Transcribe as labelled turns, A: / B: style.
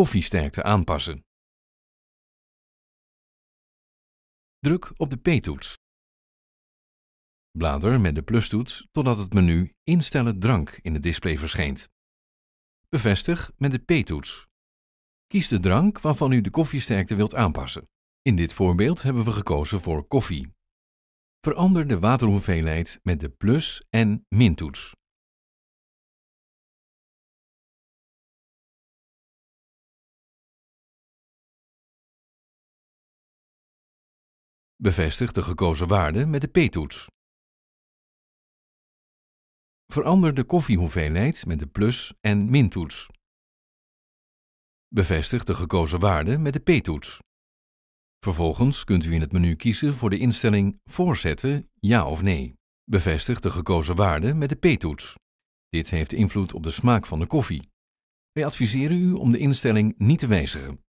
A: koffiesterkte aanpassen.
B: Druk op de P-toets. Blader met de plustoets totdat het menu Instellen drank in het display verschijnt. Bevestig met de P-toets. Kies de drank waarvan u de koffiesterkte wilt aanpassen. In dit voorbeeld hebben we gekozen voor koffie. Verander de waterhoeveelheid met de plus- en mintoets.
C: Bevestig de gekozen waarde met de p-toets.
B: Verander de koffiehoeveelheid met de plus- en mintoets. Bevestig de gekozen waarde met de p-toets. Vervolgens kunt u in het menu kiezen voor de instelling Voorzetten, ja of nee. Bevestig de gekozen waarde met de p-toets. Dit heeft invloed op de smaak van de koffie.
D: Wij adviseren u om de instelling
A: niet te wijzigen.